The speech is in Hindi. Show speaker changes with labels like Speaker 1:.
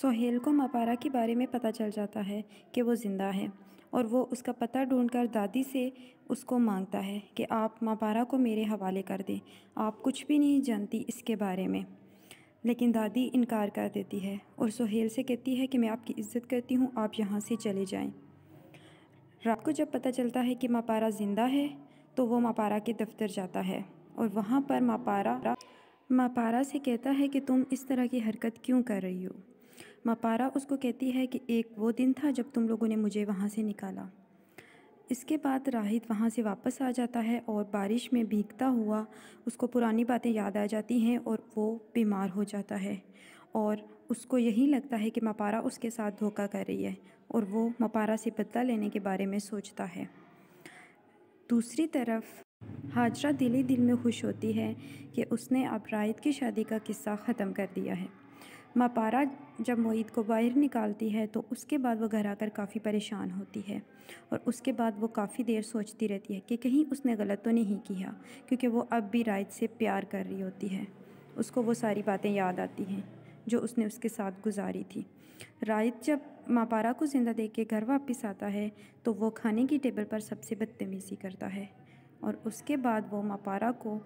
Speaker 1: सोहेल को मपारा के बारे में पता चल जाता है कि वो ज़िंदा है और वो उसका पता ढूंढकर दादी से उसको मांगता है कि आप मपारा को मेरे हवाले कर दें आप कुछ भी नहीं जानती इसके बारे में लेकिन दादी इनकार कर देती है और सोहेल से कहती है कि मैं आपकी इज्जत करती हूँ आप यहाँ से चले जाएँ रात को जब पता चलता है कि मापारा ज़िंदा है तो वो मापारा के दफ्तर जाता है और वहाँ पर मापारा मापारा से कहता है कि तुम इस तरह की हरकत क्यों कर रही हो मपारा उसको कहती है कि एक वो दिन था जब तुम लोगों ने मुझे वहाँ से निकाला इसके बाद राहित वहाँ से वापस आ जाता है और बारिश में भीगता हुआ उसको पुरानी बातें याद आ जाती हैं और वो बीमार हो जाता है और उसको यही लगता है कि मपारा उसके साथ धोखा कर रही है और वो मपारा से बदला लेने के बारे में सोचता है दूसरी तरफ हाजरा दिली दिल में खुश होती है कि उसने अब राहित की शादी का किस्सा ख़त्म कर दिया है माँ पारा जब मोहित को बाहर निकालती है तो उसके बाद वो घर आकर काफ़ी परेशान होती है और उसके बाद वो काफ़ी देर सोचती रहती है कि कहीं उसने गलत तो नहीं किया क्योंकि वो अब भी रायत से प्यार कर रही होती है उसको वो सारी बातें याद आती हैं जो उसने उसके साथ गुजारी थी राइत जब मापारा को ज़िंदा देख के घर वापस आता है तो वो खाने की टेबल पर सबसे बदतमीज़ी करता है और उसके बाद वो मापारा को